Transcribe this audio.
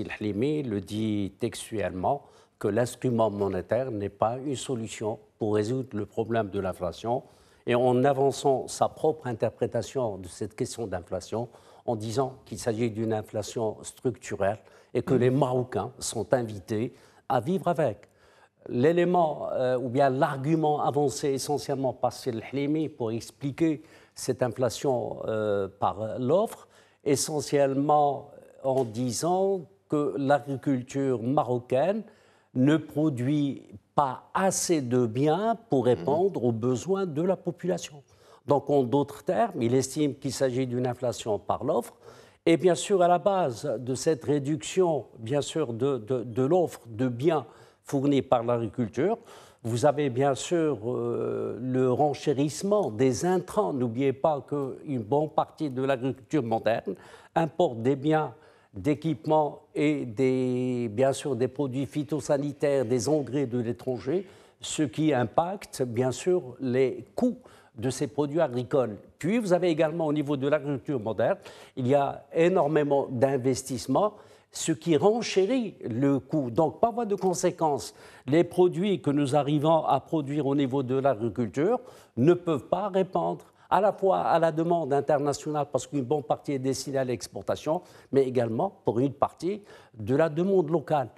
le dit textuellement, que l'instrument monétaire n'est pas une solution pour résoudre le problème de l'inflation. Et en avançant sa propre interprétation de cette question d'inflation, en disant qu'il s'agit d'une inflation structurelle et que mm. les Marocains sont invités à vivre avec. L'élément euh, ou bien l'argument avancé essentiellement par El pour expliquer cette inflation euh, par l'offre, essentiellement en disant que l'agriculture marocaine ne produit pas assez de biens pour répondre aux besoins de la population. Donc, en d'autres termes, il estime qu'il s'agit d'une inflation par l'offre. Et bien sûr, à la base de cette réduction, bien sûr, de, l'offre de biens fournis par l'agriculture, vous avez bien sûr euh, le renchérissement des intrants. N'oubliez pas qu'une bonne partie de l'agriculture moderne importe des biens d'équipements et bien sûr des produits phytosanitaires, des engrais de l'étranger, ce qui impacte bien sûr les coûts de ces produits agricoles. Puis vous avez également au niveau de l'agriculture moderne, il y a énormément d'investissements, ce qui renchérit le coût. Donc pas voie de conséquence, les produits que nous arrivons à produire au niveau de l'agriculture ne peuvent pas répondre à la fois à la demande internationale, parce qu'une bonne partie est destinée à l'exportation, mais également pour une partie de la demande locale.